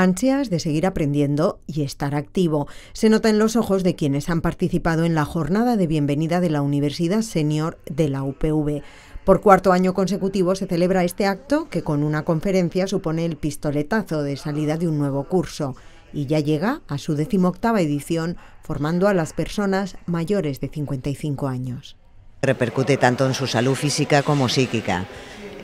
ansias de seguir aprendiendo y estar activo. Se nota en los ojos de quienes han participado en la jornada de bienvenida de la Universidad Senior de la UPV. Por cuarto año consecutivo se celebra este acto que con una conferencia supone el pistoletazo de salida de un nuevo curso y ya llega a su decimoctava edición formando a las personas mayores de 55 años. Repercute tanto en su salud física como psíquica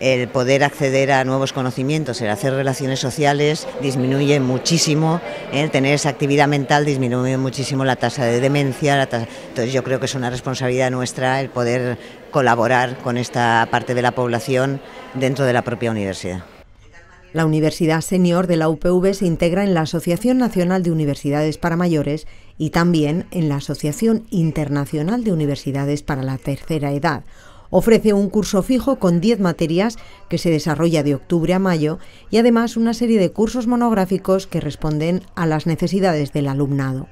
el poder acceder a nuevos conocimientos, el hacer relaciones sociales disminuye muchísimo, ¿eh? el tener esa actividad mental disminuye muchísimo la tasa de demencia, entonces yo creo que es una responsabilidad nuestra el poder colaborar con esta parte de la población dentro de la propia universidad. La Universidad Senior de la UPV se integra en la Asociación Nacional de Universidades para Mayores y también en la Asociación Internacional de Universidades para la Tercera Edad Ofrece un curso fijo con 10 materias que se desarrolla de octubre a mayo y además una serie de cursos monográficos que responden a las necesidades del alumnado.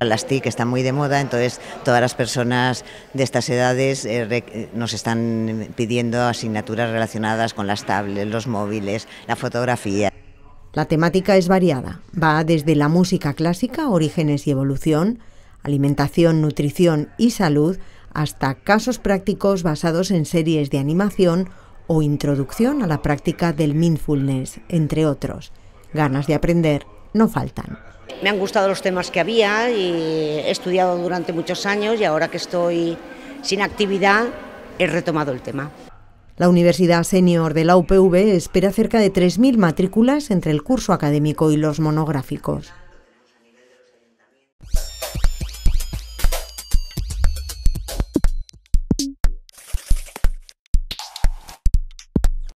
Las TIC están muy de moda, entonces todas las personas de estas edades eh, eh, nos están pidiendo asignaturas relacionadas con las tablets, los móviles, la fotografía. La temática es variada, va desde la música clásica, orígenes y evolución, alimentación, nutrición y salud, hasta casos prácticos basados en series de animación o introducción a la práctica del mindfulness, entre otros. Ganas de aprender no faltan. Me han gustado los temas que había y he estudiado durante muchos años y ahora que estoy sin actividad he retomado el tema. La Universidad Senior de la UPV espera cerca de 3.000 matrículas entre el curso académico y los monográficos.